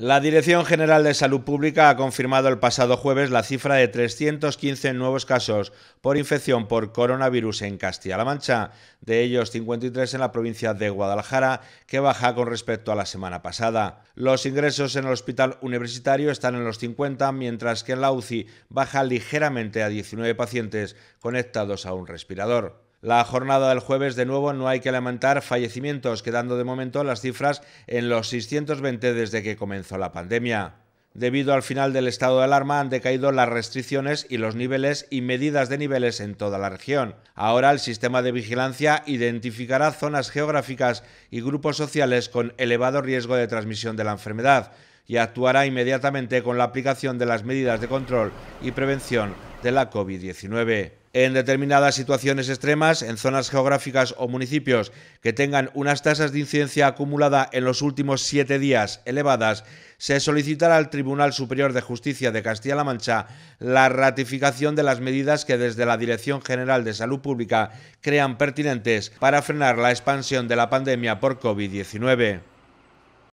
La Dirección General de Salud Pública ha confirmado el pasado jueves la cifra de 315 nuevos casos por infección por coronavirus en Castilla-La Mancha, de ellos 53 en la provincia de Guadalajara, que baja con respecto a la semana pasada. Los ingresos en el hospital universitario están en los 50, mientras que en la UCI baja ligeramente a 19 pacientes conectados a un respirador. La jornada del jueves, de nuevo, no hay que lamentar fallecimientos, quedando de momento las cifras en los 620 desde que comenzó la pandemia. Debido al final del estado de alarma han decaído las restricciones y los niveles y medidas de niveles en toda la región. Ahora el sistema de vigilancia identificará zonas geográficas y grupos sociales con elevado riesgo de transmisión de la enfermedad y actuará inmediatamente con la aplicación de las medidas de control y prevención de la COVID-19 en determinadas situaciones extremas, en zonas geográficas o municipios que tengan unas tasas de incidencia acumulada en los últimos siete días elevadas, se solicitará al Tribunal Superior de Justicia de Castilla-La Mancha la ratificación de las medidas que desde la Dirección General de Salud Pública crean pertinentes para frenar la expansión de la pandemia por COVID-19.